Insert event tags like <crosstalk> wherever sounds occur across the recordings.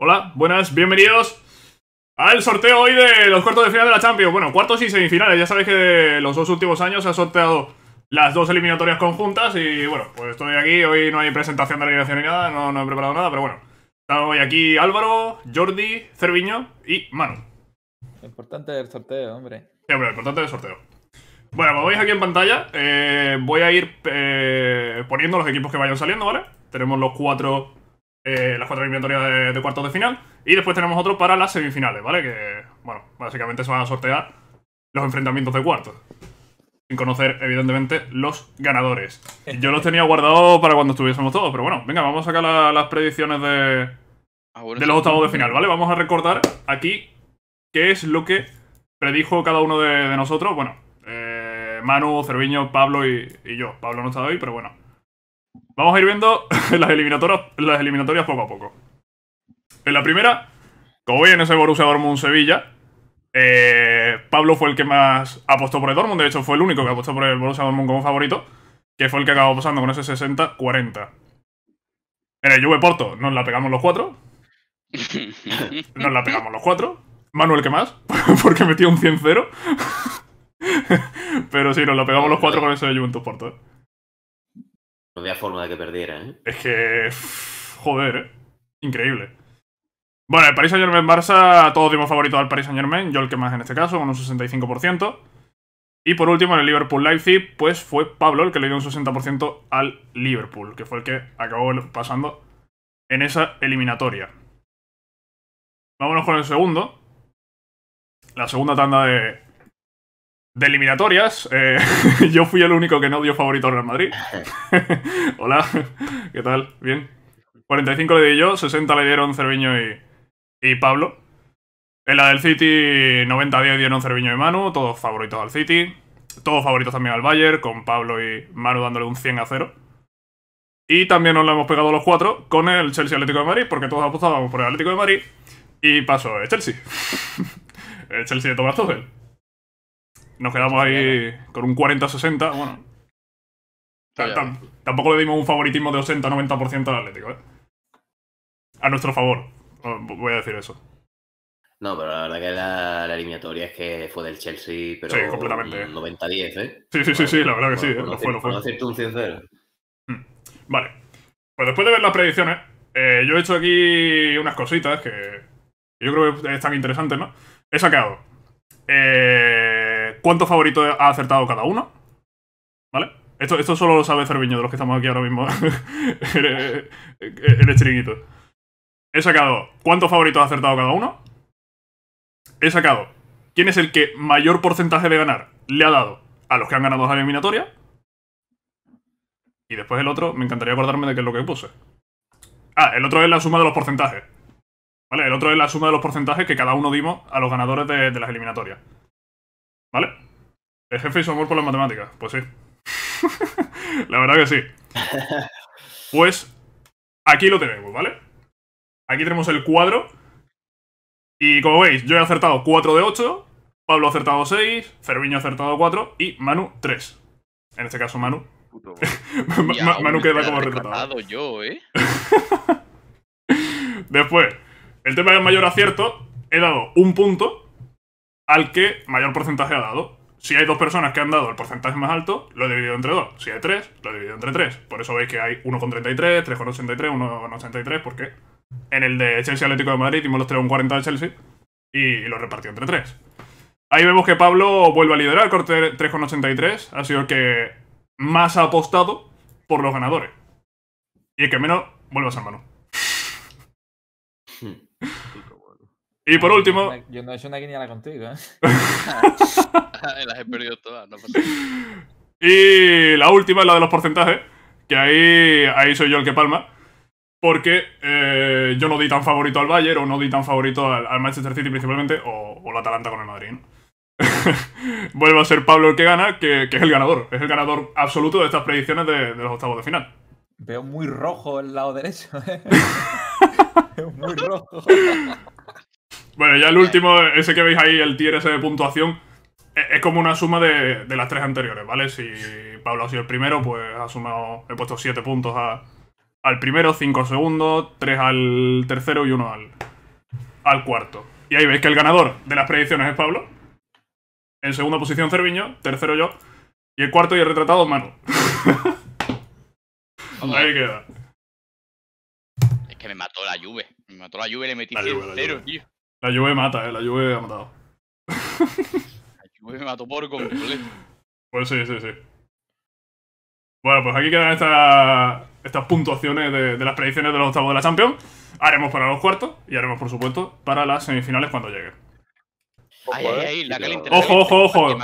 Hola, buenas, bienvenidos al sorteo hoy de los cuartos de final de la Champions. Bueno, cuartos y semifinales. Ya sabéis que los dos últimos años se han sorteado las dos eliminatorias conjuntas. Y bueno, pues estoy aquí. Hoy no hay presentación de la ni nada, no, he preparado nada, pero bueno. Estamos hoy aquí Álvaro, Jordi, Cerviño y Manu. importante el sorteo, hombre. Sí, hombre, importante del sorteo. Bueno, como veis aquí en pantalla, eh, voy a ir eh, poniendo los equipos que vayan saliendo, ¿vale? Tenemos los cuatro eh, las cuatro inventorias de, cuartos de final. Y después tenemos otro para las semifinales, ¿vale? Que, bueno, básicamente se van a sortear los enfrentamientos de cuartos. Sin conocer, evidentemente, los ganadores. Yo los tenía guardados para cuando estuviésemos todos, pero bueno, venga, vamos a sacar las predicciones de, ah, de los octavos de final, ¿vale? Vamos a recordar aquí qué es lo que predijo cada uno de, nosotros. Bueno, eh, Manu, Cerviño, Pablo y, y yo. Pablo no está hoy, pero bueno. Vamos a ir viendo <laughs> las eliminatorias, las eliminatorias poco a poco. En la primera, como en ese Borussia Dortmund-Sevilla, eh, Pablo fue el que más apostó por el Dortmund, de hecho fue el único que apostó por el Borussia Dortmund como favorito, que fue el que acabó pasando con ese 60-40. En el Juve Porto nos la pegamos los cuatro. <laughs> Nos la pegamos los cuatro. Manuel, que más? <laughs> Porque metió un 100-0. Pero sí, nos la pegamos los cuatro con ese Juventus Porto. Eh. No había forma de que perdiera, ¿eh? Es que. Joder, ¿eh? Increíble. Bueno, el Paris Saint Germain Barça, todos dimos favorito al Paris Saint Germain, yo el que más en este caso, con un 65%. Y por último, en el Liverpool Leipzig, pues fue Pablo el que le dio un 60% al Liverpool, que fue el que acabó pasando en esa eliminatoria. Vámonos con el segundo. La segunda tanda de de eliminatorias, eh, <laughs> yo fui el único que no dio favorito al Real Madrid. <laughs> Hola, ¿qué tal? ¿Bien? 45 le di yo, 60 le dieron Cerviño y, y Pablo. En la del City, 90-10 dieron Cerviño y Manu, todos favoritos al City. Todos favoritos también al Bayern, con Pablo y Manu dándole un 100 a 0. Y también nos lo hemos pegado los cuatro con el Chelsea Atlético de Madrid, porque todos apostábamos por el Atlético de Madrid. Y pasó el Chelsea. <laughs> el Chelsea de Tomás Tuchel. Nos quedamos ahí con un 40-60, bueno. tampoco le dimos un favoritismo de 80-90% al Atlético, ¿eh? A nuestro favor, ah, voy a decir eso. No, pero la verdad que la, la eliminatoria es que fue del Chelsea, pero 90-10, ¿eh? Sí, sí, sí, sí, la verdad que sí, eh, lo fue, lo fue. un sincero. Mm, vale. Pues después de ver las predicciones, eh, yo he hecho aquí unas cositas que yo creo que están interesantes, ¿no? He sacado eh, cuántos favoritos ha acertado cada uno. ¿Vale? Esto, solo lo sabe Cerviño, de los que estamos aquí ahora mismo <laughs> el chiringuito. He sacado cuántos favoritos ha acertado cada uno. He sacado quién es el que mayor porcentaje de ganar le ha dado a los que han ganado la eliminatoria. Y después el otro, me encantaría acordarme de qué es lo que puse. Ah, el otro es la suma de los porcentajes. Vale, el otro es la suma de los porcentajes que cada uno dimos a los ganadores de las eliminatorias. ¿Vale? el jefe y su amor por las matemáticas? Pues sí. <laughs> la verdad que sí. <laughs> Pues aquí lo tenemos, ¿vale? Aquí tenemos el cuadro. Y como veis, yo he acertado 4 de 8, Pablo ha acertado 6, Cerviño ha acertado 4 y Manu 3. En este caso, Manu. <laughs> Manu queda como retratado. yo, ¿eh? Después, el tema del mayor acierto, he dado un punto al que mayor porcentaje ha dado. Si hay dos personas que han dado el porcentaje más alto, lo he dividido entre dos. Si hay tres, lo he dividido entre tres. Por eso veis que hay 1,33, 3,83, 1,83, porque en el de Chelsea Atlético de Madrid dimos los 3,40 de Chelsea y lo repartió entre tres. Ahí vemos que Pablo vuelve a liderar con 3,83. Ha sido el que más ha apostado por los ganadores. Y el que menos vuelve a ser mano hmm. Y por ah, último. Yo no he hecho una la contigo, ¿eh? <laughs> Las he perdido todas, no pasa Y la última es la de los porcentajes, que ahí, ahí soy yo el que palma. Porque eh, yo no di tan favorito al Bayern, o no di tan favorito al, Manchester City principalmente, o, la Atalanta con el Madrid. Vuelvo <laughs> Vuelve a ser Pablo el que gana, que, es el ganador. Es el ganador absoluto de estas predicciones de, los octavos de final. Veo muy rojo el lado derecho. ¿eh? <laughs> muy rojo. Bueno, ya el último, ese que veis ahí, el tier ese de puntuación, e-, es, como una suma de, las tres anteriores, ¿vale? Si Pablo ha sido el primero, pues ha sumado, he puesto 7 puntos al primero, 5 segundo, 3 al tercero y 1 al, al cuarto. Y ahí veis que el ganador de las predicciones es Pablo. En segunda posición Cerviño, tercero yo. Y el cuarto y el retratado Manu. <laughs> ahí queda. Es que me mató la lluvia. Me mató la lluvia y le metí 100 tío. La lluvia mata, eh. La lluvia ha matado. la lluvia me mató por completo. Pues sí, sí, sí. Bueno, pues aquí quedan estas, estas puntuaciones de, las predicciones de los octavos de la Champions. Haremos para los cuartos y haremos, por supuesto, para las semifinales cuando llegue. Eh. ojo, ojo, ojo,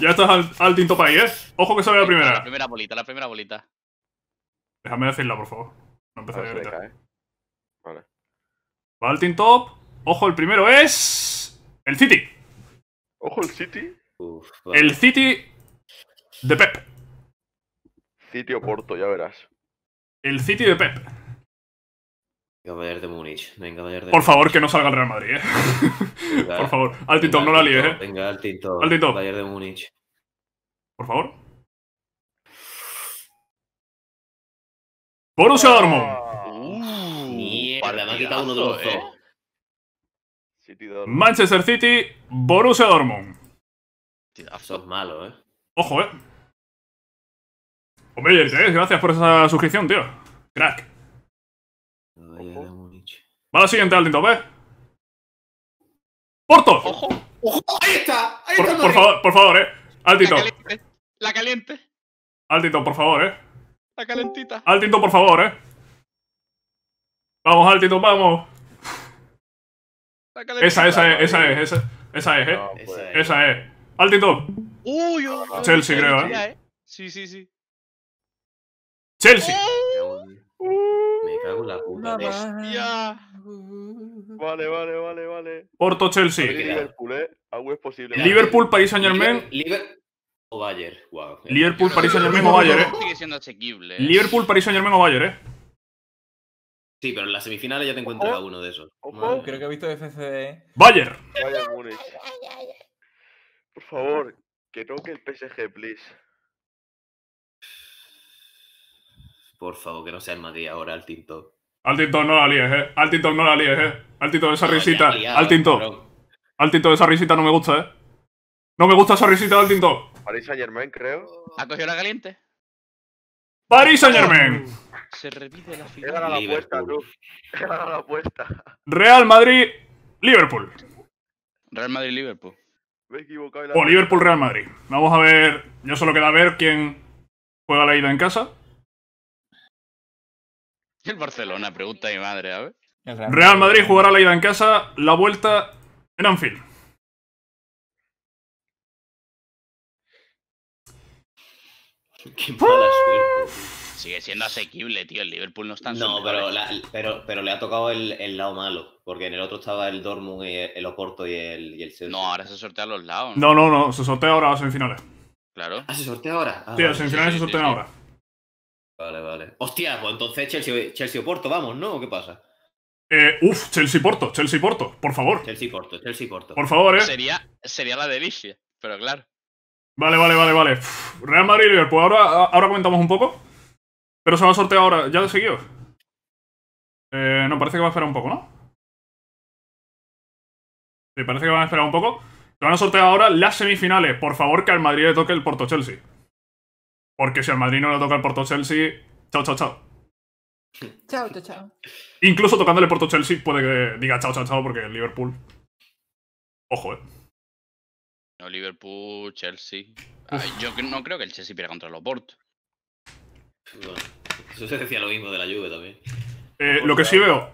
Ya estás al, al tinto país, ¿eh? Ojo que sale la primera. La primera bolita, la primera bolita. Déjame decirla, por favor. No empecé a, Vale. Va al team top. Ojo, el primero es. El City. Ojo, el City. El City de Pep. City o Porto, ya verás. El City de Pep. Venga, de Múnich. Venga, Bayern de Por favor, que no salga el Real Madrid, eh. <laughs> Por favor. Tinto, no la líes, eh. Venga, Altintop. Altitón. Bayern de Múnich. Por favor. Borussia Dortmund. Uh, Mierda, me ha quitado uno de los dos. Eh. Manchester City, Borussia Dortmund. Sos malo, eh. Ojo, eh. Hombre, ¿eh? gracias por esa suscripción, tío. Crack. Va la siguiente Altito, ¿ves? Eh. ¡Porto! ¡Ojo! ¡Ojo! ¡Ahí está! ¡Ahí por, está! Por, favor, por favor, eh. Altito. La caliente. La caliente. Altito, por favor, eh. La calentita. Altito, por favor, eh. Vamos, Altito, vamos. Esa, esa es, esa es, esa, esa es, eh. Pues. Esa es. altitud Uy, Chelsea, creo, ¿eh? eh. Sí, sí, sí. Chelsea. Oh. Me cago en la puta. Eh. Vale, vale, vale, vale. Porto Chelsea. Liverpool, eh. Algo es posible. Liverpool, París Saint Germain. o Bayern. Wow. Eh. Liverpool, París Saint Germain o Bayern, eh. Sigue siendo asequible. Liverpool, París Saint Germain o Bayern, eh. Sí, pero en las semifinales ya te encuentras a uno de esos. Creo que he visto FCD. ¡Bayer! Bayern Múnich. Por favor, que toque el PSG, please. Por favor, que no sea el Madrid ahora, Al Tinto. Al Tinto no la líes, eh. Al Tinto no la líes, eh. Al Tinto, esa risita. al Tinto. Al Tinto, esa risita no me gusta, eh. No me gusta esa risita del Tinto. París Saint Germain, creo. ¿Ha cogido la caliente? ¡París Saint Germain! Uh. Se repite la final. <laughs> la apuesta, la Real Madrid, Liverpool. Real Madrid, Liverpool. Me he equivocado. O Liverpool, Real Madrid. Vamos a ver. yo solo queda ver quién juega la ida en casa. El Barcelona, pregunta mi madre, a ver. Real Madrid jugará la ida en casa, la vuelta en Anfield. Qué sigue siendo asequible, tío. El Liverpool no está en No, pero, pero, pero le ha tocado el, el, lado malo, porque en el otro estaba el Dortmund, el, Oporto y el, y el No, ahora se sortea a los lados. ¿no? no, no, se sortea ahora a semifinales. Claro. Ah, se sortea ahora. Ah, tío, las semifinales se sortean ahora. Vale, vale. Hostia, pues entonces Chelsea, Chelsea Oporto, vamos, ¿no? ¿Qué pasa? Eh, uf, Chelsea oporto Chelsea oporto por favor. Chelsea oporto Chelsea oporto Por favor, eh. Sería, sería la delicia, pero claro. Vale, vale, vale, vale. Real Madrid Liverpool, ahora, ahora comentamos un poco. Pero se va a sortear ahora, ya de seguido. Eh, no, parece que va a esperar un poco, ¿no? Sí, parece que van a esperar un poco. Se van a sortear ahora las semifinales. Por favor, que al Madrid le toque el Porto Chelsea. Porque si al Madrid no le toca el Porto Chelsea, chao, chao, chao. Chao, chao, chao. Incluso tocándole Porto Chelsea puede que diga chao, chao, chao, porque Liverpool. Ojo, eh. No, Liverpool, Chelsea. yo no creo que el Chelsea pierda contra el Oporto. Bueno, <laughs> eso se decía lo mismo de la lluvia también. Eh, lo que sí veo.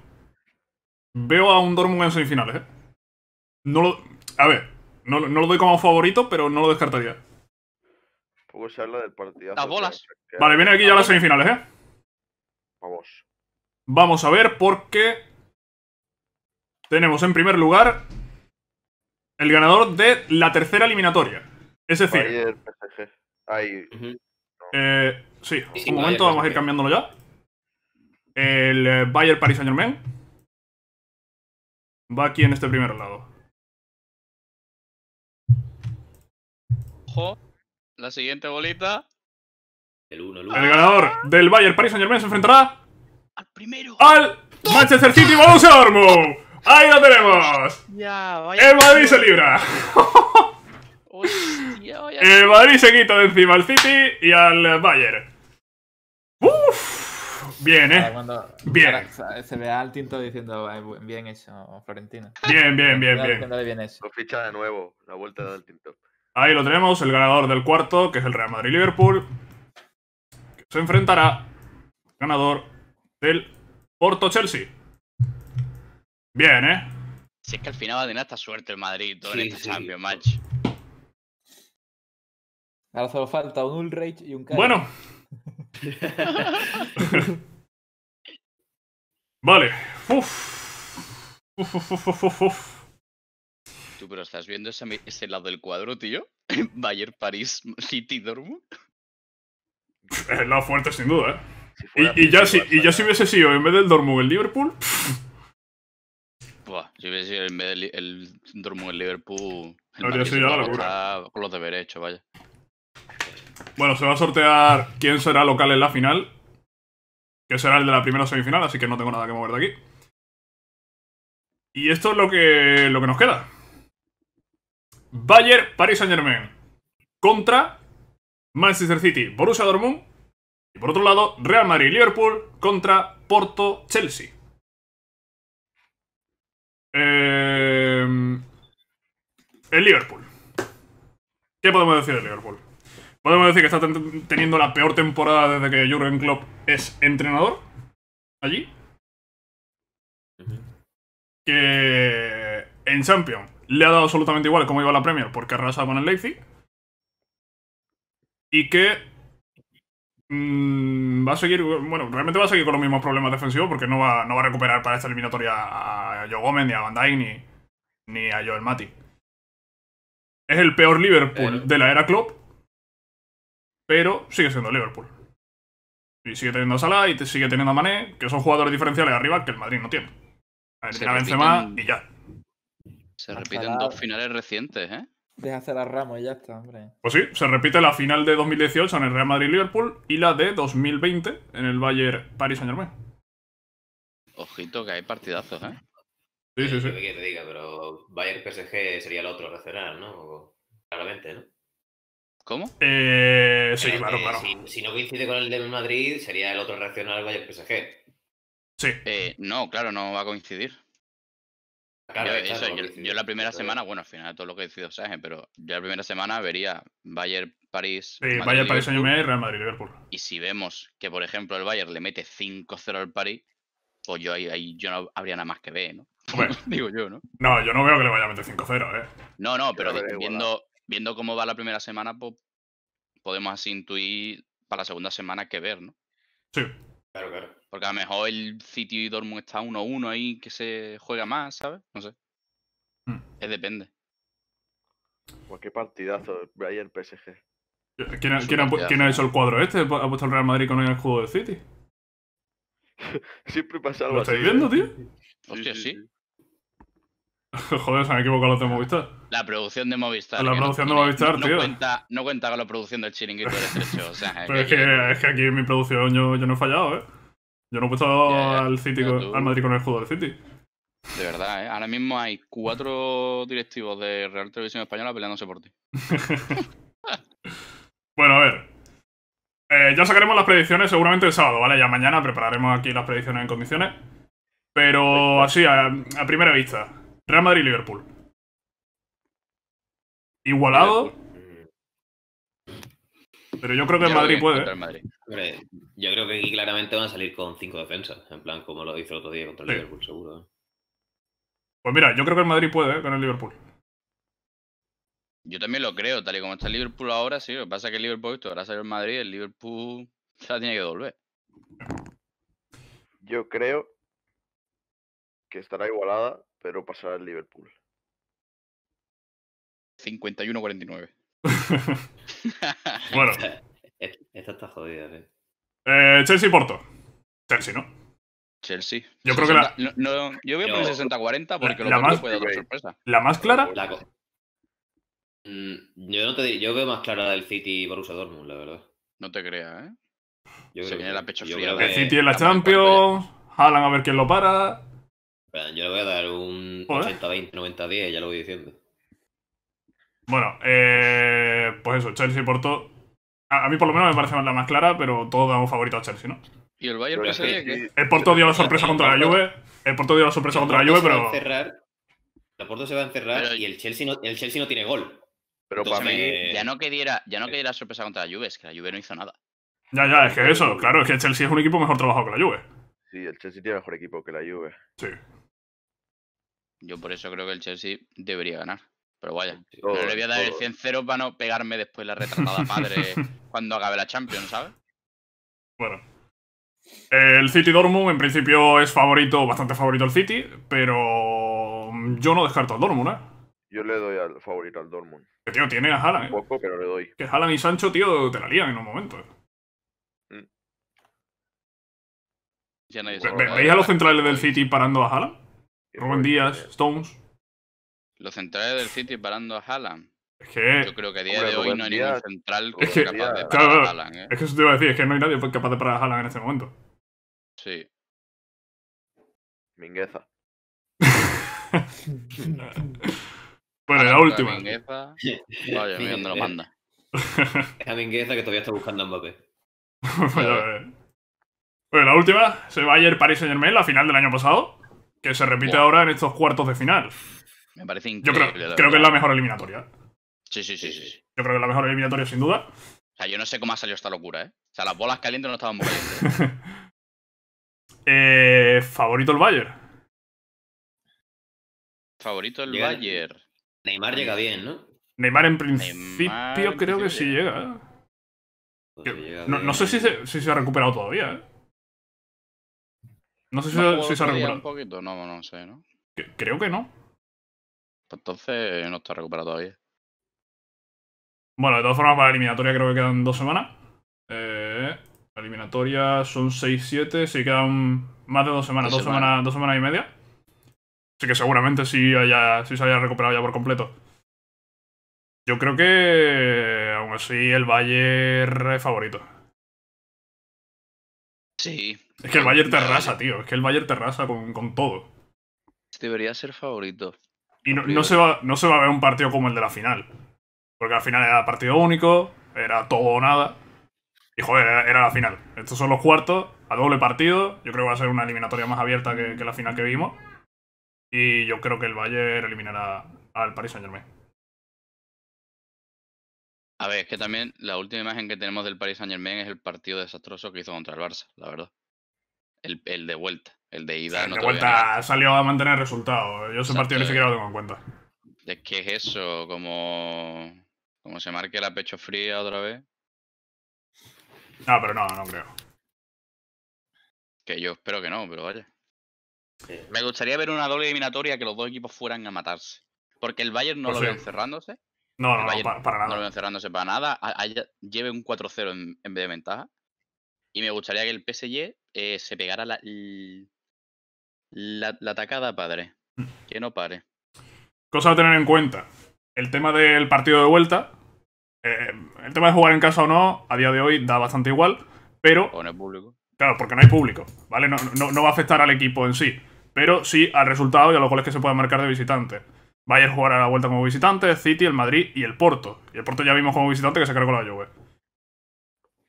Veo a un Dortmund en semifinales, ¿eh? No lo, a ver, no, no, lo doy como favorito, pero no lo descartaría. Puedo la del partido. Las bolas. Vale, viene aquí ya las semifinales, ¿eh? Vamos. Vamos a ver porque tenemos en primer lugar el ganador de la tercera eliminatoria. Es decir, Ahí. Eh, sí, un momento, vamos a ir cambiándolo ya. El eh, Bayern Paris Saint Germain va aquí en este primer lado. Ojo, la siguiente bolita. El, uno, el, el ganador del Bayern Paris Saint Germain se enfrentará al Manchester City Borussia Dortmund. Ahí lo tenemos. el Madrid se libra. <laughs> El Madrid se quita de encima al City y al Bayern. Uf, bien, eh. bien. Se ve al tinto diciendo bien hecho, Florentino. Bien, bien, bien, bien. ficha de nuevo, la vuelta del tinto. Ahí lo tenemos, el ganador del cuarto, que es el Real Madrid-Liverpool. Se enfrentará al ganador del Porto-Chelsea. Bien, eh. Si es que al final va a tener esta suerte el Madrid todo en este Champions, match. Ahora solo falta un Ulrich y un Kyle. Bueno. vale. Uf. Tú, pero ¿estás viendo ese, lado del cuadro, tío? <laughs> Bayern, París, City, Dortmund. Es el lado fuerte, sin duda, ¿eh? y, ya si, hubiese sido en vez del Dortmund el Liverpool. Buah, si hubiese sido en vez del el Dortmund el Liverpool. no, ya la locura. Con los deberes derecho, vaya. Bueno, se va a sortear quién será local en la final. Que será el de la primera semifinal, así que no tengo nada que mover de aquí. Y esto es lo que, lo que nos queda. Bayern, Paris Saint-Germain. Contra Manchester City, Borussia Dortmund. Y por otro lado, Real Madrid, Liverpool contra Porto, Chelsea. Eh, el Liverpool. ¿Qué podemos decir del Liverpool? Podemos decir que está teniendo la peor temporada desde que Jürgen Klopp es entrenador allí. Que en Champions le ha dado absolutamente igual cómo iba la Premier porque arrasaba con el Leipzig. Y que mm, va a seguir, bueno, realmente va a seguir con los mismos problemas defensivos porque no va, no va a recuperar para esta eliminatoria a Joe Gómez, ni a Van Dijk, ni, a Joel Mati. Es el peor Liverpool de la era Klopp pero sigue siendo Liverpool. Y sigue teniendo a Salah y te sigue teniendo a Mané, que son jugadores diferenciales arriba que el Madrid no tiene. A ver, Benzema y ya. Se repiten dos finales recientes, ¿eh? Deja hacer a Ramos y ya está, hombre. Pues sí, se repite la final de 2018 en el Real Madrid-Liverpool y la de 2020 en el Bayern Paris Saint-Germain. Ojito que hay partidazos, ¿eh? Sí, sí, sí. Que te diga, pero Bayern PSG sería el otro regional, ¿no? Claramente, ¿no? ¿Cómo? Eh, sí, claro, claro. Si, no coincide con el del Madrid, sería el otro reaccionar al Bayern PSG. Sí. Eh, no, claro, no va a coincidir. Claro, yo, yo, la primera semana, bueno, al final todo lo que decido ¿sabes? pero yo la primera semana vería Bayern, París. Sí, Bayern, París, año y Real Madrid, Liverpool. Y si vemos que, por ejemplo, el Bayern le mete 5-0 al París, pues yo ahí, yo no habría nada más que ver, ¿no? <laughs> Digo yo, ¿no? No, yo no veo que le vaya a meter 5-0, ¿eh? No, no, pero dependiendo viendo cómo va la primera semana, pues, podemos así intuir para la segunda semana qué ver, ¿no? Sí, claro, claro. Porque a lo mejor el City y Dortmund está 1-1 ahí que se juega más, ¿sabes? No sé. Hmm. Es depende. Pues qué partidazo, Bayern PSG. ¿Quién ha, hecho el cuadro este? ¿Ha puesto el Real Madrid con el juego del City? <laughs> Siempre pasa algo ¿Lo estáis viendo, ¿eh? tío? Hostia, sí. <laughs> Joder, se han equivocado los de Movistar. La producción de Movistar. La producción de Movistar, tío. Cuenta, no cuenta con la producción del chiringuito del estrecho. O sea, Pero es que, aquí en mi producción yo, no he fallado, ¿eh? Yo no he puesto al, City al Madrid con el juego del City. De verdad, ¿eh? Ahora mismo hay cuatro directivos de Real Televisión Española peleándose por ti. <laughs> bueno, a ver. Eh, ya sacaremos las predicciones seguramente el sábado, ¿vale? Ya mañana prepararemos aquí las predicciones en condiciones. Pero pues, pues. así, a primera vista. Real Madrid y Liverpool. Igualado. Mm. Pero yo creo que el ¿eh? Madrid puede. yo creo que claramente van a salir con cinco defensas. En plan, como lo hizo el otro día contra el Liverpool, seguro. ¿eh? Pues mira, yo creo que el Madrid puede ganar ¿eh? con el Liverpool. Yo también lo creo, tal y como está el Liverpool ahora, sí. Lo que pasa es que el Liverpool, esto, ahora salió el Madrid, el Liverpool se la tiene que devolver. Yo creo que estará igualada pero pasar al Liverpool. 51-49. bueno. <laughs> Esta, está jodida, ¿eh? eh Chelsea-Porto. Chelsea, ¿no? Chelsea. Yo creo que la. No, yo veo por el 60-40 porque la, lo más, puede dar sorpresa. ¿La más clara? Mm, yo, no te yo veo más clara del City y Borussia Dortmund, la verdad. No te creas, ¿eh? Se viene la pecho fría. El City en la Champions, Alan a ver quién lo para. Yo le voy a dar un 80-20, 90-10, ya lo voy diciendo. Bueno, eh, pues eso, Chelsea y Porto. A, mí por lo menos me parece la más clara, pero todos damos favorito a Chelsea, ¿no? ¿Y el Bayern El Porto dio la sorpresa contra la Juve. El Porto dio la sorpresa contra la Juve, pero. El Porto se va a encerrar y el Chelsea, no, el Chelsea no tiene gol. Pero para mí... Ya no que diera, ya no que sorpresa contra la Juve, es que la Juve no hizo nada. Ya, ya, es que eso, claro, es que el Chelsea es un equipo mejor trabajado que la Juve. Sí, el Chelsea tiene mejor equipo que la Juve. Sí, yo por eso creo que el Chelsea debería ganar. Pero vaya, no le voy a dar el 100-0 para no pegarme después la retratada madre <laughs> cuando acabe la Champions, ¿sabes? Bueno. El City Dortmund en principio es favorito, bastante favorito el City, pero yo no descarto al Dortmund, ¿eh? Yo le doy al favorito al Dortmund. Que tío, tiene a Haaland, ¿eh? le doy. Que Haaland y Sancho, tío, te la lían en un momento. ¿eh? Mm. Ya ¿Veis a los centrales del City parando a Haaland? Rubén Díaz, Stones. Los centrales del City parando a Haaland. Es que. Yo creo que a día de hoy no hay ni ningún central capaz de parar a Haaland. ¿eh? Es que eso te iba a decir, es que no hay nadie capaz de parar a Haaland en este momento. Sí. Mingueza. <laughs> bueno, la última. Mingueza. Vaya, <laughs> mira lo manda. Es Mingueza que todavía está buscando a Mbappé. <laughs> bueno, la última. Se va ayer Paris Saint Germain, la final del año pasado. Que se repite ahora en estos cuartos de final. Me parece increíble. Yo creo, que es la mejor eliminatoria. Sí, sí, sí, sí. Yo creo que es la mejor eliminatoria, sin duda. O sea, yo no sé cómo ha salido esta locura, ¿eh? O sea, las bolas calientes no estaban muy bien. <laughs> eh, ¿Favorito el Bayern? Favorito el Bayer Bayern. Neymar llega bien, ¿no? Neymar en principio creo que sí llega. Pues no, sé si si se ha recuperado todavía, ¿eh? No sé si, se ha recuperado. No, sé, ¿no? creo que no. Pues entonces no está recuperado todavía. Bueno, de todas formas, para la eliminatoria creo que quedan dos semanas. la eh, eliminatoria son 6-7, sí quedan más de dos semanas, dos, semanas, dos semanas y media. Así que seguramente sí, haya, sí se haya recuperado ya por completo. Yo creo que, aún así, el Bayern es favorito. Es que el Bayern te arrasa, tío. Es que el Bayern te arrasa con, con todo. Debería ser favorito. Y no, se va, no se va a ver un partido como el de la final. Porque al final era partido único, era todo o nada. Y joder, era, la final. Estos son los cuartos, a doble partido. Yo creo que va a ser una eliminatoria más abierta que, que la final que vimos. Y yo creo que el Bayern eliminará al Paris Saint Germain. A ver, es que también la última imagen que tenemos del Paris Saint Germain es el partido desastroso que hizo contra el Barça, la verdad. El, de vuelta, el de ida. El de vuelta salió a mantener resultados, resultado. Yo ese partido ni siquiera lo tengo en cuenta. Es que es eso, como, como se marque la pecho fría otra vez. No, pero no, no creo. Que yo espero que no, pero vaya. Me gustaría ver una doble eliminatoria que los dos equipos fueran a matarse. Porque el Bayern no pues lo veo encerrándose. No, no, no para, nada. No lo para nada. lleve un 4-0 en, vez de ventaja. Y me gustaría que el PSG eh, se pegara la, la, atacada padre. Mm. Que no pare. Cosa a tener en cuenta. El tema del partido de vuelta. Eh, el tema de jugar en casa o no, a día de hoy da bastante igual. Pero. Con el público. Claro, porque no hay público, ¿vale? No, va a afectar al equipo en sí, pero sí al resultado y a los goles que se pueden marcar de visitante jugar jugará la vuelta como visitante, City, el Madrid y el Porto. Y el Porto ya vimos como visitante que se cargó la Juve.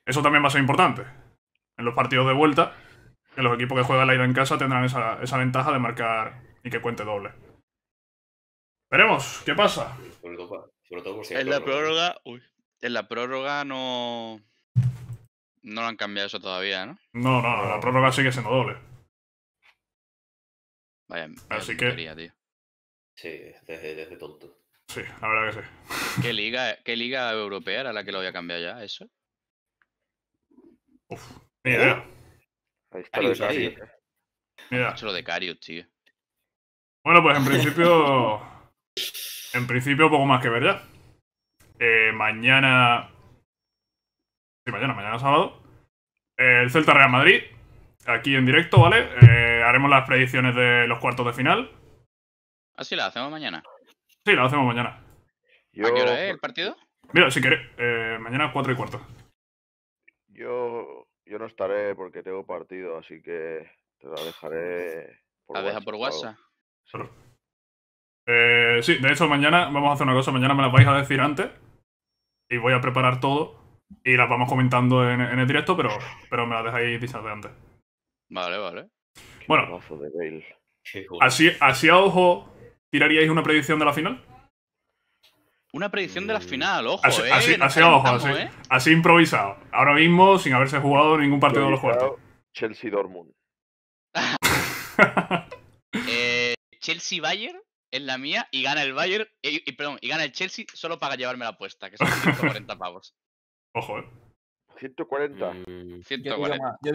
Eso también va a ser importante. En los partidos de vuelta, en los equipos que juegan la ida en casa tendrán esa, ventaja de marcar y que cuente doble. Veremos qué pasa. Sobre en la prórroga, en la prórroga no no lo han cambiado eso todavía, ¿no? No, no, la prórroga sigue siendo doble. Vaya, Así que tío. Sí, desde, desde tonto. Sí, la verdad que sí. ¿Qué <laughs> liga, ¿Qué liga europea era la que lo había cambiado ya, eso? Uf, ni idea. Uh, Ahí está lo de Mira. de tío. Bueno, pues en principio. en principio, poco más que ver ya. Eh, mañana. Sí, mañana, mañana sábado. el Celta Real Madrid. Aquí en directo, ¿vale? Eh, haremos las predicciones de los cuartos de final. Ah, sí, la hacemos mañana. Sí, la hacemos mañana. Yo... ¿A qué hora es el partido? Mira, si querés, eh, mañana 4 y cuarto. Yo, yo no estaré porque tengo partido, así que te la dejaré por ¿La WhatsApp. deja por WhatsApp? Sí. Eh, sí, de hecho, mañana vamos a hacer una cosa. Mañana me la vais a decir antes y voy a preparar todo y las vamos comentando en, el directo, pero, pero me la dejáis dichas de antes. Vale, vale. Bueno, así, así a ojo ¿Tiraríais una predicción de la final? Una predicción de la mm. final, ojo, así, eh, ojo, así, eh. así, improvisado. Ahora mismo, sin haberse jugado ningún partido de los juegos. Chelsea Dortmund. <laughs> Eh, Chelsea Bayern es la mía y gana el Bayern, y, perdón, y gana el Chelsea solo para llevarme la apuesta, que son 140 <laughs> pavos. Ojo, eh. 140. Mm. Yo digo,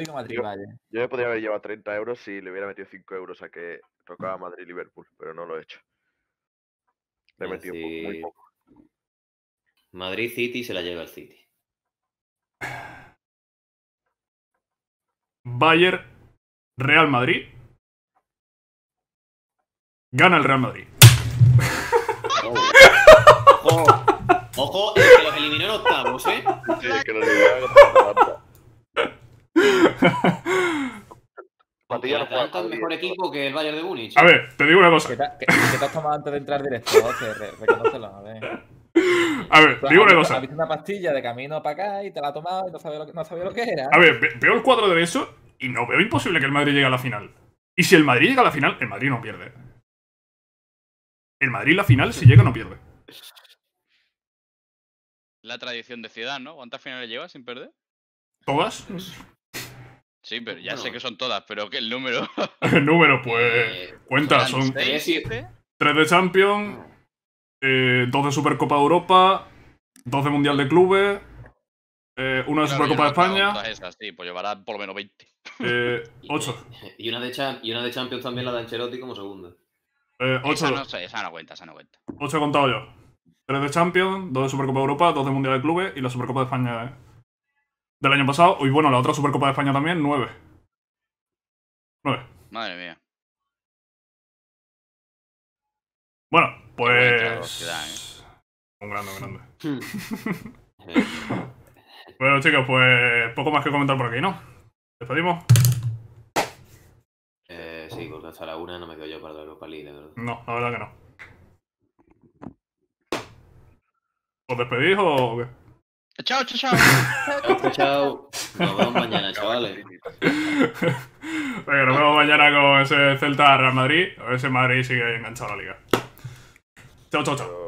yo Madrid, yo, Yo me podría haber llevado 30 euros si le hubiera metido 5 euros a que tocaba Madrid-Liverpool, pero no lo he hecho. Le he metido muy poco. Madrid-City se la lleva el City. Bayer Real Madrid. Gana el Real Madrid. <laughs> Oh. Oh. Ojo, el que los eliminó en octavos, ¿eh? Sí, que los eliminó en Patilla no <laughs> mejor equipo que el Bayern de Múnich. A ver, te digo una cosa. ¿Qué te, has tomado antes de entrar directo? reconócelo, a ver. A ver, te digo una cosa. Has visto una pastilla de camino para acá y te la has tomado y no sabía lo que, lo que era. A ver, veo el cuadro de eso y no veo imposible que el Madrid llegue a la final. Y si el Madrid llega a la final, el Madrid no pierde. El Madrid la final, si llega, no pierde la tradición de Ciudad, ¿no? ¿Cuántas finales llevas sin perder? ¿Todas? Sí, pero ya sé que son todas, pero ¿qué el número? <laughs> el número, pues. Eh, cuenta, son. 3 de Champions, 2 eh, de Supercopa de Europa, 12 Mundial de Clubes, 1 eh, de Supercopa de España. Esas, sí, pues llevará por lo menos 20. 8. Eh, <laughs> y, una de Champions también la de Ancelotti como segunda. 8. Esa, no, esa no cuenta, esa no cuenta. 8 he contado yo. 3 de Champions, 2 de Supercopa de Europa, 2 de Mundial de Clubes y la Supercopa de España eh. del año pasado. Y bueno, la otra Supercopa de España también, 9. 9. Madre mía. Bueno, pues... Eh. Un grande, un grande. <laughs> Hmm. <laughs> bueno, chicos, pues poco más que comentar por aquí, ¿no? Te Eh, sí, con hasta la una no me quedo yo para la Europa League, de verdad. No, la verdad que no. ¿Nos despedís o qué? Chao, chao, chao. <laughs> chao, chao. Nos vemos mañana, chavales. <laughs> nos vemos mañana con ese Celta Real Madrid. o ese Madrid sigue enganchado a la liga. Chao, chao, chao.